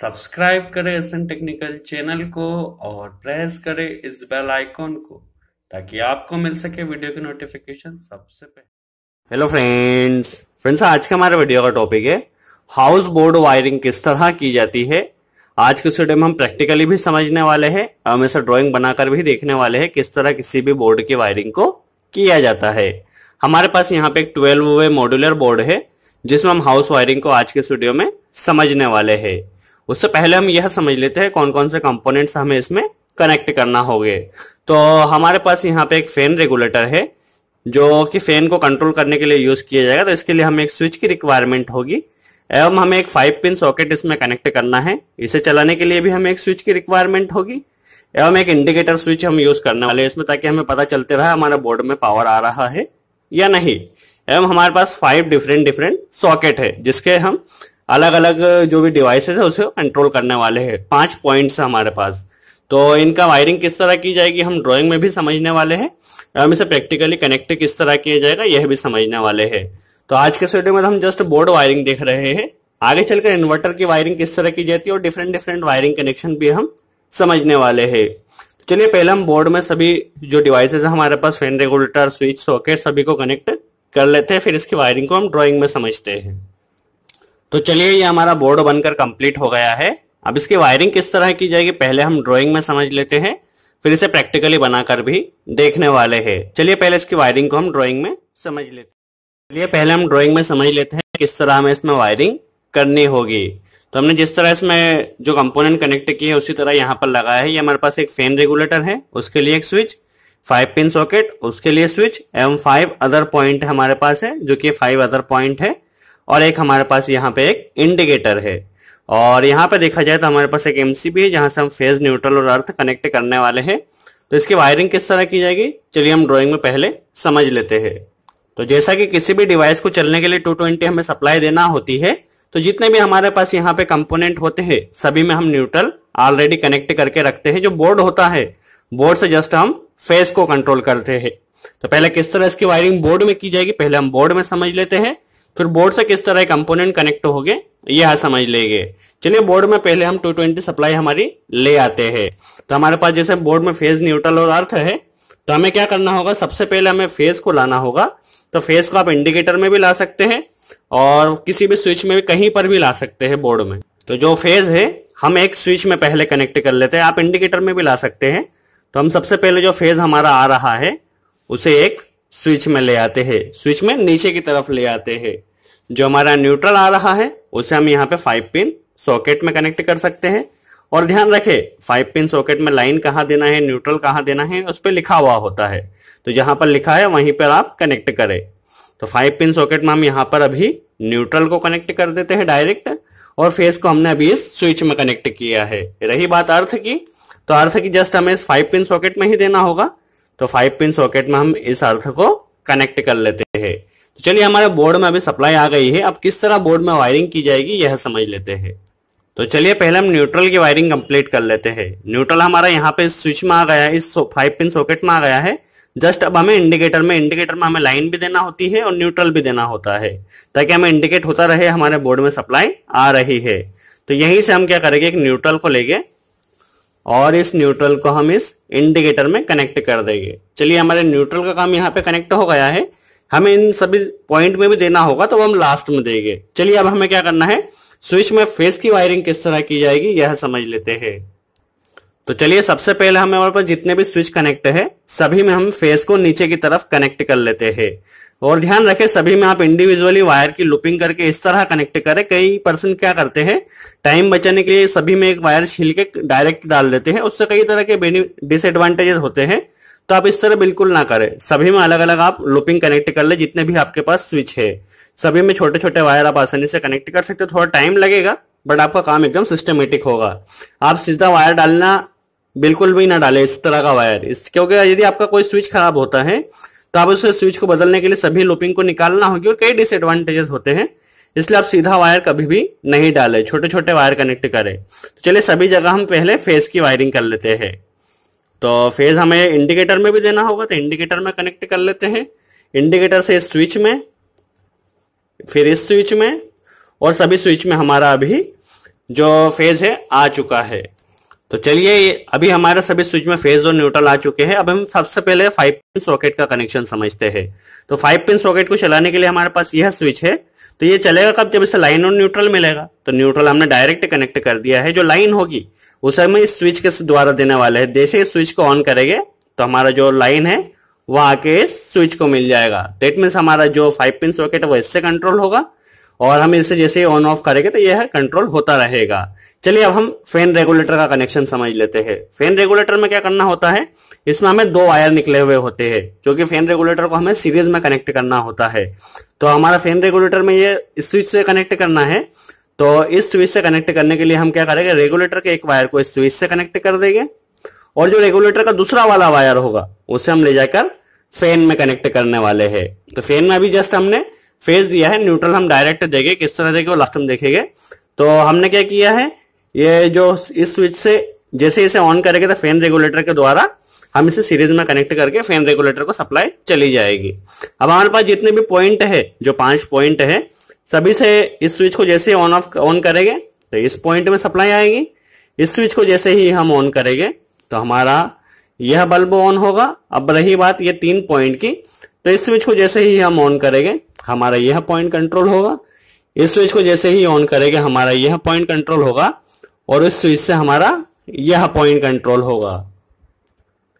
subscribe करें S N technical channel को और प्रेस करें इस बेल आइकॉन को ताकि आपको मिल सके वीडियो की नोटिफिकेशन सबसे पहले हेलो फ्रेंड्स फ्रेंड्स आज का हमारा वीडियो का टॉपिक है हाउस बोर्ड वायरिंग किस तरह की जाती है आज के वीडियो में हम प्रैक्टिकली भी समझने वाले हैं हम ऐसा ड्राइंग बनाकर भी देखने वाले हैं किस तरह किसी भी बोर्ड की वायरिंग को किया जाता है हमारे पास यहाँ पे एक ट्वेल्व वे मॉड्यूलर बोर्ड है जिसमें हम हाउस वायरिंग को आज के स्टूडियो में समझने वाले हैं उससे पहले हम यह समझ लेते हैं कौन कौन से कंपोनेंट्स हमें इसमें कनेक्ट करना होगे तो हमारे पास यहाँ पे एक फैन रेगुलेटर है जो कि फैन को कंट्रोल करने के लिए यूज किया जाएगा तो इसके लिए हमें एक स्विच की रिक्वायरमेंट होगी एवं हमें एक फाइव पिन सॉकेट इसमें कनेक्ट करना है इसे चलाने के लिए भी हमें एक स्विच की रिक्वायरमेंट होगी एवं एक इंडिकेटर स्विच हम यूज करने वाले इसमें ताकि हमें पता चलते रहा हमारे बोर्ड में पावर आ रहा है या नहीं एवं हमारे पास फाइव डिफरेंट डिफरेंट सॉकेट है जिसके हम अलग अलग जो भी डिवाइसेस है उसे कंट्रोल करने वाले हैं पांच पॉइंट्स हमारे पास तो इनका वायरिंग किस तरह की जाएगी हम ड्राइंग में भी समझने वाले हैं हम इसे प्रैक्टिकली कनेक्ट किस तरह किया जाएगा यह भी समझने वाले हैं तो आज के वीडियो में हम जस्ट बोर्ड वायरिंग देख रहे हैं आगे चलकर इन्वर्टर की वायरिंग किस तरह की जाती है और डिफरेंट डिफरेंट वायरिंग कनेक्शन भी हम समझने वाले है चलिए पहले हम बोर्ड में सभी जो डिवाइसेज है हमारे पास फैन रेगुलेटर स्विच सॉकेट सभी को कनेक्ट कर लेते हैं फिर इसकी वायरिंग को हम ड्राइंग में समझते हैं तो चलिए ये हमारा बोर्ड बनकर कंप्लीट हो गया है अब इसकी वायरिंग किस तरह की जाएगी पहले हम ड्राइंग में समझ लेते हैं फिर इसे प्रैक्टिकली बनाकर भी देखने वाले हैं चलिए पहले इसकी वायरिंग को हम ड्राइंग में समझ लेते हैं चलिए पहले हम ड्राइंग में समझ लेते हैं किस तरह हमें इसमें वायरिंग करनी होगी तो हमने जिस तरह इसमें जो कंपोनेंट कनेक्ट किए है उसी तरह यहाँ पर लगाया है ये हमारे पास एक फैन रेगुलेटर है उसके लिए एक स्विच फाइव पिन सॉकेट उसके लिए स्विच एवं फाइव अदर पॉइंट हमारे पास है जो कि फाइव अदर पॉइंट है और एक हमारे पास यहाँ पे एक इंडिकेटर है और यहाँ पे देखा जाए तो हमारे पास एक एमसीबी है जहां से हम फेज न्यूट्रल और अर्थ कनेक्ट करने वाले हैं तो इसकी वायरिंग किस तरह की जाएगी चलिए हम ड्रॉइंग में पहले समझ लेते हैं तो जैसा कि किसी भी डिवाइस को चलने के लिए 220 हमें सप्लाई देना होती है तो जितने भी हमारे पास यहाँ पे कंपोनेंट होते हैं सभी में हम न्यूट्रल ऑलरेडी कनेक्ट करके रखते हैं जो बोर्ड होता है बोर्ड से जस्ट हम फेस को कंट्रोल करते हैं तो पहले किस तरह इसकी वायरिंग बोर्ड में की जाएगी पहले हम बोर्ड में समझ लेते हैं फिर बोर्ड से किस तरह कंपोनेंट कनेक्ट हो गए यह समझ लेंगे चलिए बोर्ड में पहले हम 220 सप्लाई हमारी ले आते हैं तो हमारे पास जैसे बोर्ड में फेज न्यूट्रल और अर्थ है तो हमें क्या करना होगा सबसे पहले हमें फेज को लाना होगा तो फेज को आप इंडिकेटर में भी ला सकते हैं और किसी भी स्विच में भी कहीं पर भी ला सकते हैं बोर्ड में तो जो फेज है हम एक स्विच में पहले कनेक्ट कर लेते हैं आप इंडिकेटर में भी ला सकते हैं तो हम सबसे पहले जो फेज हमारा आ रहा है उसे एक स्विच में ले आते हैं स्विच में नीचे की तरफ ले आते हैं जो हमारा न्यूट्रल आ रहा है उसे हम यहाँ पे फाइव पिन सॉकेट में कनेक्ट कर सकते हैं और ध्यान रखें फाइव पिन सॉकेट में लाइन कहाँ देना है न्यूट्रल कहाँ देना है उस पर लिखा हुआ होता है तो जहां पर लिखा है वहीं पर आप कनेक्ट करें तो फाइव पिन सॉकेट में हम यहाँ पर अभी न्यूट्रल को कनेक्ट कर देते हैं डायरेक्ट और फेस को हमने अभी इस स्विच में कनेक्ट किया है रही बात अर्थ की तो अर्थ की जस्ट हमें इस फाइव पिन सॉकेट में ही देना होगा तो फाइव पिन सॉकेट में हम इस अर्थ को कनेक्ट कर लेते हैं तो चलिए हमारे बोर्ड में अभी सप्लाई आ गई है अब किस तरह बोर्ड में वायरिंग की जाएगी यह समझ लेते हैं तो चलिए पहले हम न्यूट्रल की वायरिंग कंप्लीट कर लेते हैं न्यूट्रल हमारा यहाँ पे स्विच में आ गया है इस फाइव पिन सॉकेट में आ गया है जस्ट अब हमें इंडिकेटर में इंडिकेटर में हमें लाइन भी देना होती है और न्यूट्रल भी देना होता है ताकि हमें इंडिकेट होता रहे हमारे बोर्ड में सप्लाई आ रही है तो यहीं से हम क्या करेंगे एक न्यूट्रल को लेके और इस न्यूट्रल को हम इस इंडिकेटर में कनेक्ट कर देंगे चलिए हमारे न्यूट्रल का काम यहाँ पे कनेक्ट हो गया है हमें इन सभी पॉइंट में भी देना होगा तो हम लास्ट में देंगे चलिए अब हमें क्या करना है स्विच में फेस की वायरिंग किस तरह की जाएगी यह समझ लेते हैं तो चलिए सबसे पहले हम हमारे पास जितने भी स्विच कनेक्ट है सभी में हम फेस को नीचे की तरफ कनेक्ट कर लेते हैं और ध्यान रखें सभी में आप इंडिविजुअली वायर की लुपिंग करके इस तरह कनेक्ट करें कई पर्सन क्या करते हैं टाइम बचाने के लिए सभी में एक वायर छील के डायरेक्ट डाल देते हैं उससे कई तरह के डिसएडवांटेजेस होते हैं तो आप इस तरह बिल्कुल ना करें सभी में अलग अलग आप लुपिंग कनेक्ट कर ले जितने भी आपके पास स्विच है सभी में छोटे छोटे वायर आप आसानी से कनेक्ट कर सकते हो थोड़ा टाइम लगेगा बट आपका काम एकदम सिस्टमेटिक होगा आप सीधा वायर डालना बिल्कुल भी ना डालें इस तरह का वायर इस क्योंकि यदि आपका कोई स्विच खराब होता है तो आप उस स्विच को बदलने के लिए सभी लूपिंग को निकालना होगी और कई डिसएडवांटेजेस होते हैं इसलिए आप सीधा वायर कभी भी नहीं डालें छोटे छोटे वायर कनेक्ट करें तो चलिए सभी जगह हम पहले फेज की वायरिंग कर लेते हैं तो फेज हमें इंडिकेटर में भी देना होगा तो इंडिकेटर में कनेक्ट कर लेते हैं इंडिकेटर से इस स्विच में फिर इस स्विच में और सभी स्विच में हमारा अभी जो फेज है आ चुका है तो चलिए अभी हमारे सभी स्विच में फेज और न्यूट्रल आ चुके हैं अब हम सबसे पहले फाइव पिन सॉकेट का कनेक्शन समझते हैं तो फाइव पिन सॉकेट को चलाने के लिए हमारे पास यह स्विच है तो ये चलेगा कब जब इसे लाइन और न्यूट्रल मिलेगा तो न्यूट्रल हमने डायरेक्ट कनेक्ट कर दिया है जो लाइन होगी उसे हम इस स्विच के द्वारा देने वाले हैं जैसे इस स्विच को ऑन करेंगे तो हमारा जो लाइन है वह आके इस स्विच को मिल जाएगा दैट तो मीन्स हमारा जो फाइव पिन सॉकेट है वो इससे कंट्रोल होगा और हम इसे जैसे ऑन ऑफ करेंगे तो यह कंट्रोल होता रहेगा चलिए अब हम फैन रेगुलेटर का कनेक्शन समझ लेते हैं फैन रेगुलेटर में क्या करना होता है इसमें हमें दो वायर निकले हुए होते हैं जो कि फैन रेगुलेटर को हमें सीरीज में कनेक्ट करना होता है तो हमारा फैन रेगुलेटर में ये स्विच से कनेक्ट करना है तो इस स्विच से कनेक्ट करने के लिए हम क्या करेंगे रेगुलेटर के एक वायर को इस स्विच से कनेक्ट कर देंगे और जो रेगुलेटर का दूसरा वाला वायर होगा उसे हम ले जाकर फैन में कनेक्ट करने वाले हैं तो फैन में अभी जस्ट हमने फेज दिया है न्यूट्रल हम डायरेक्ट देंगे किस तरह देखे वो लास्ट में देखेंगे तो हमने क्या किया है ये जो इस स्विच से जैसे इसे ऑन करेंगे तो फैन रेगुलेटर के द्वारा हम इसे सीरीज में कनेक्ट करके फैन रेगुलेटर को सप्लाई चली जाएगी अब हमारे पास जितने भी पॉइंट है जो पांच पॉइंट है सभी से इस स्विच को जैसे ऑन ऑफ ऑन करेंगे तो इस पॉइंट में सप्लाई आएगी इस स्विच को जैसे ही हम ऑन करेंगे तो हमारा यह बल्ब ऑन होगा अब रही बात ये तीन पॉइंट की तो इस स्विच को जैसे ही हम ऑन करेंगे हमारा यह पॉइंट कंट्रोल होगा इस स्विच को जैसे ही ऑन करेंगे हमारा यह पॉइंट कंट्रोल होगा और इस स्विच से हमारा यह पॉइंट कंट्रोल होगा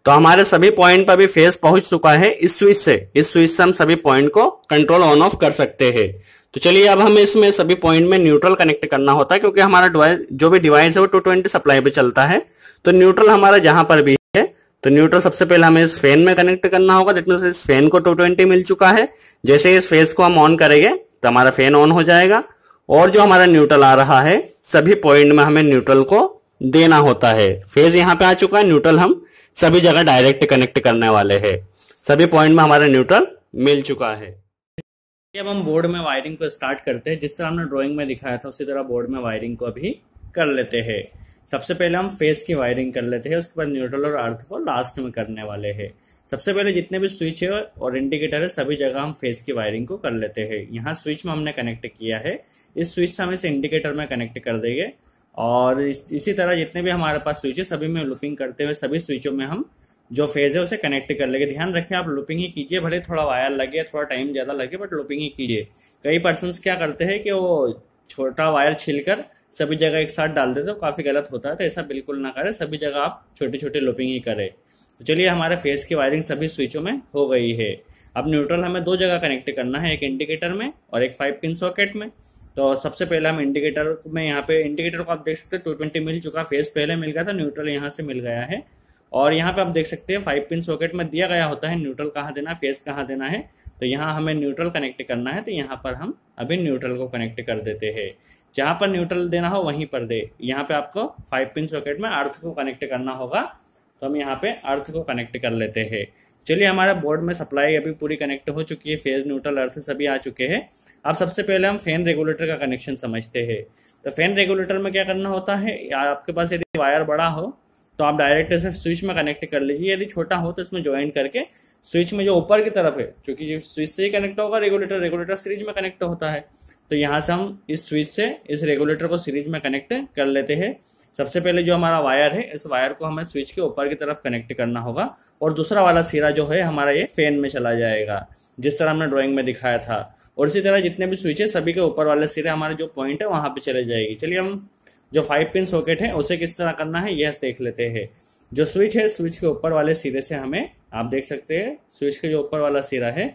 तो हमारे सभी पॉइंट पर भी फेस पहुंच चुका है इस स्विच से इस स्विच से हम सभी पॉइंट को कंट्रोल ऑन ऑफ कर सकते हैं तो चलिए अब हमें इसमें सभी पॉइंट में न्यूट्रल कनेक्ट करना होता है क्योंकि हमारा जो भी डिवाइस है वो 220 सप्लाई पे चलता है तो न्यूट्रल हमारा जहां पर भी तो न्यूट्रल सबसे पहले हमें इस फैन में कनेक्ट करना होगा दैट से इस फैन को 220 मिल चुका है जैसे इस फेस को हम ऑन करेंगे तो हमारा फैन ऑन हो जाएगा और जो हमारा न्यूट्रल आ रहा है सभी पॉइंट में हमें न्यूट्रल को देना होता है फेज यहाँ पे आ चुका है न्यूट्रल हम सभी जगह डायरेक्ट कनेक्ट करने वाले है सभी पॉइंट में हमारा न्यूट्रल मिल चुका है अब हम बोर्ड में वायरिंग को स्टार्ट करते हैं जिस तरह हमने ड्राइंग में दिखाया था उसी तरह बोर्ड में वायरिंग को अभी कर लेते हैं सबसे पहले हम फेस की वायरिंग कर लेते हैं उसके बाद न्यूट्रल और अर्थ को लास्ट में करने वाले हैं सबसे पहले जितने भी स्विच है और इंडिकेटर है सभी जगह हम फेस की वायरिंग को कर लेते हैं यहाँ स्विच में हमने कनेक्ट किया है इस स्विच से हम इस इंडिकेटर में कनेक्ट कर देंगे और इस, इसी तरह जितने भी हमारे पास स्विच है सभी में लुपिंग करते हुए सभी स्विचों में हम जो फेज है उसे कनेक्ट कर लेंगे ध्यान रखें आप लुपिंग ही कीजिए भले थोड़ा वायर लगे थोड़ा टाइम ज़्यादा लगे बट लुपिंग ही कीजिए कई पर्सन क्या करते हैं कि वो छोटा वायर छिलकर सभी जगह एक साथ डाल देते तो काफ़ी गलत होता है तो ऐसा बिल्कुल ना करें सभी जगह आप छोटी छोटी लुपिंग ही करें तो चलिए हमारे फेस की वायरिंग सभी स्विचों में हो गई है अब न्यूट्रल हमें दो जगह कनेक्ट करना है एक इंडिकेटर में और एक फाइव पिन सॉकेट में तो सबसे पहले हम इंडिकेटर में यहाँ पे इंडिकेटर को आप देख सकते हैं टू ट्वेंटी मिल चुका फेस पहले मिल गया था न्यूट्रल यहाँ से मिल गया है और यहाँ पे आप देख सकते हैं फाइव पिन सॉकेट में दिया गया होता है न्यूट्रल कहाँ देना फेस कहाँ देना है तो यहाँ हमें न्यूट्रल कनेक्ट करना है तो यहाँ पर हम अभी न्यूट्रल को कनेक्ट कर देते हैं जहां पर न्यूट्रल देना हो वहीं पर दे यहाँ पे आपको फाइव पिन सॉकेट में अर्थ को कनेक्ट करना होगा तो हम यहाँ पे अर्थ को कनेक्ट कर लेते हैं चलिए हमारा बोर्ड में सप्लाई अभी पूरी कनेक्ट हो चुकी है फेज न्यूट्रल अर्थ सभी आ चुके हैं अब सबसे पहले हम फैन रेगुलेटर का कनेक्शन समझते हैं तो फैन रेगुलेटर में क्या करना होता है आपके पास यदि वायर बड़ा हो तो आप डायरेक्ट इसे स्विच में कनेक्ट कर लीजिए यदि छोटा हो तो इसमें ज्वाइन करके स्विच में जो ऊपर की तरफ है क्योंकि स्विच से ही कनेक्ट होगा रेगुलेटर रेगुलेटर सीरीज में कनेक्ट होता है तो यहाँ से हम इस स्विच से इस रेगुलेटर को सीरीज में कनेक्ट कर लेते हैं सबसे पहले जो हमारा वायर है इस वायर को हमें स्विच के ऊपर की तरफ कनेक्ट करना होगा और दूसरा वाला सिरा जो है हमारा ये फैन में चला जाएगा जिस तरह हमने ड्राइंग में दिखाया था और इसी तरह जितने भी स्विच है सभी के ऊपर वाले सिरे हमारे जो पॉइंट है वहां पे चले जाएगी चलिए हम जो फाइव पिन सॉकेट है उसे किस तरह करना है यह देख लेते हैं जो स्विच है स्विच के ऊपर वाले सिरे से हमें आप देख सकते हैं स्विच के जो ऊपर वाला सिरा है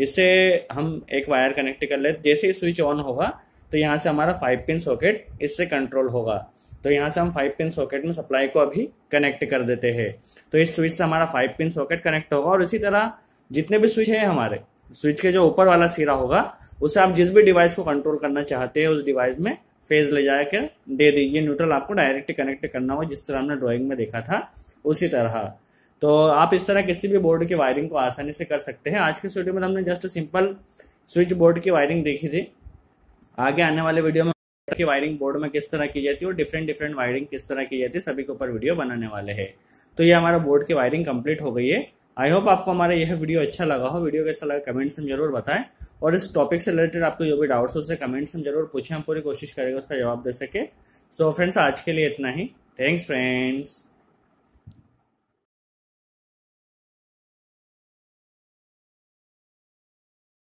इससे हम एक वायर कनेक्ट कर लेते जैसे ही स्विच ऑन होगा तो यहाँ से हमारा फाइव पिन सॉकेट इससे कंट्रोल होगा तो यहाँ से हम फाइव पिन सॉकेट में सप्लाई को अभी कनेक्ट कर देते हैं तो इस स्विच से हमारा फाइव पिन सॉकेट कनेक्ट होगा और इसी तरह जितने भी स्विच है हमारे स्विच के जो ऊपर वाला सिरा होगा उसे आप जिस भी डिवाइस को कंट्रोल करना चाहते हैं उस डिवाइस में फेज ले जाकर दे दीजिए न्यूट्रल आपको डायरेक्ट कनेक्ट करना हो जिस तरह हमने ड्रॉइंग में देखा था उसी तरह तो आप इस तरह किसी भी बोर्ड की वायरिंग को आसानी से कर सकते हैं आज के वीडियो में हमने जस्ट सिंपल स्विच बोर्ड की वायरिंग देखी थी आगे आने वाले वीडियो में की वायरिंग बोर्ड में किस तरह की जाती है और डिफरेंट डिफरेंट वायरिंग किस तरह की जाती है सभी के ऊपर वीडियो बनाने वाले हैं तो ये हमारा बोर्ड की वायरिंग कंप्लीट हो गई है आई होप आपको हमारा यह वीडियो अच्छा लगा हो वीडियो कैसा अच्छा लगा कमेंट्स में जरूर बताएं और इस टॉपिक से रिलेटेड आपको जो भी डाउट्स हो उससे कमेंट्स में जरूर पूछें हम पूरी कोशिश करेंगे उसका जवाब दे सके सो so, फ्रेंड्स आज के लिए इतना ही थैंक्स फ्रेंड्स